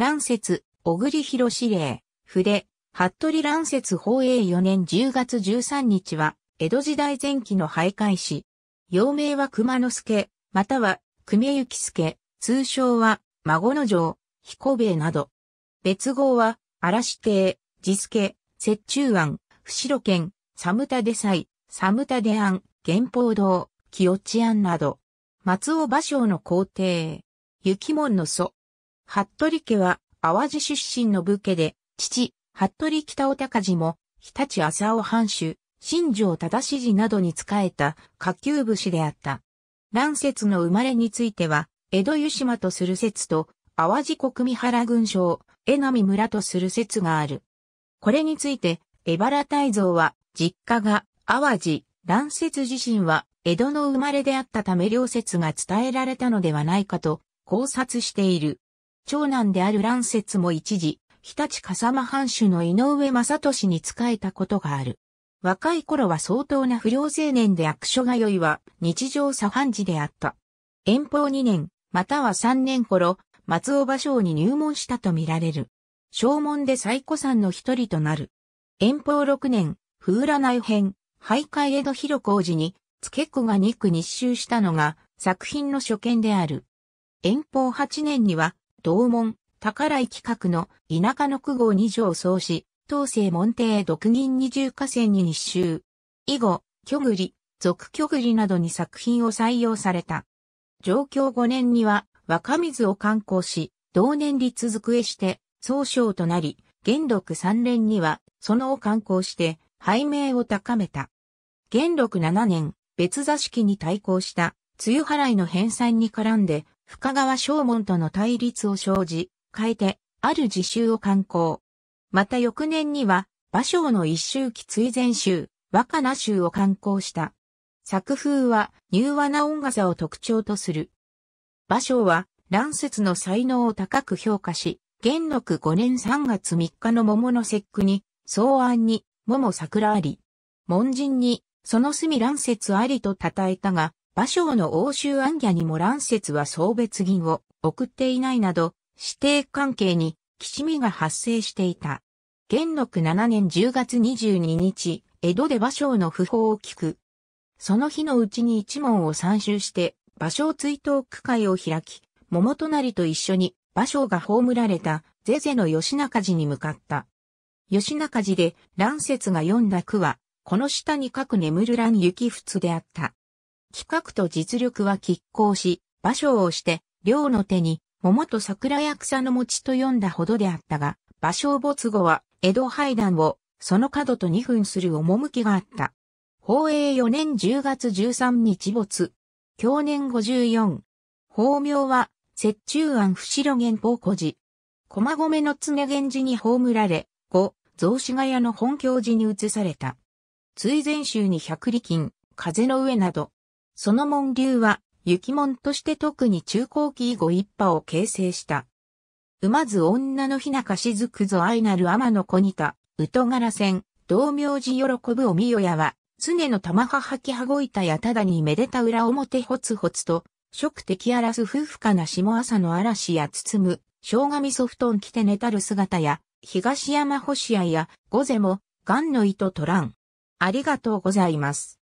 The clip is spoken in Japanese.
乱節、小栗広司令、筆、服部乱節宝永4年10月13日は、江戸時代前期の徘徊史。幼名は熊之助、または、久米幸助、通称は、孫の城、彦兵衛など。別号は、嵐亭、地助、雪中庵、伏路県、寒田で祭、寒田で庵、玄宝堂、清地庵など。松尾芭蕉の皇帝、雪門の祖、服部家は淡路出身の武家で、父、服部北尾隆寺も、日立浅尾藩主、新城忠次などに仕えた下級武士であった。乱説の生まれについては、江戸湯島とする説と、淡路国三原軍省、江波村とする説がある。これについて、江原大蔵は、実家が淡路、乱説自身は江戸の生まれであったため両説が伝えられたのではないかと考察している。長男である乱説も一時、日立笠間藩主の井上正俊に仕えたことがある。若い頃は相当な不良青年で悪所が良いは日常茶飯事であった。遠方2年、または3年頃、松尾芭蕉に入門したとみられる。正門で最古参の一人となる。遠方6年、風ら内編、徘徊江戸広小路に、付け子が肉日集したのが作品の初見である。遠方8年には、同門、宝井企画の田舎の区号二条創始、東西門邸独銀二重河川に日周。以後、巨栗、俗巨栗などに作品を採用された。上京5年には若水を観光し、同年立へして総称となり、元禄3年にはそのを観光して拝命を高めた。元禄7年、別座敷に対抗した、梅雨払いの返済に絡んで、深川正門との対立を生じ、変えて、ある自習を刊行。また翌年には、馬蕉の一周期追善集、若菜集を刊行した。作風は、柔和な音楽を特徴とする。馬蕉は、乱説の才能を高く評価し、元禄5年3月3日の桃の節句に、草案に、桃桜あり。門人に、その隅乱説ありと称えたが、馬将の欧州安家にも乱説は送別銀を送っていないなど、指定関係に、きしみが発生していた。元禄7年10月22日、江戸で馬将の訃報を聞く。その日のうちに一門を参集して、馬将追悼区会を開き、桃隣と一緒に馬将が葬られたゼゼの吉中寺に向かった。吉中寺で乱説が読んだ句は、この下に書く眠る乱雪仏であった。企画と実力は拮抗し、場所をして、両の手に、桃と桜や草の餅と読んだほどであったが、場所没後は、江戸廃壇を、その角と二分する趣があった。宝永四年十月十三日没。享年五十四。法名は、雪中庵不路玄宝古寺。駒込の常源寺に葬られ、後、雑司ヶ谷の本教寺に移された。追善宗に百里金、風の上など、その門流は、雪門として特に中高期以後一派を形成した。馬ず女の日中雫しずくぞ愛なる天の子にた、うとがらせん、道明寺喜ぶおみよやは、常の玉母きはごいたやただにめでた裏表ほつほつと、食敵荒らす夫婦かな下朝の嵐や包む、生姜味噌布団着て寝たる姿や、東山星屋や、午前も、癌の糸とらん。ありがとうございます。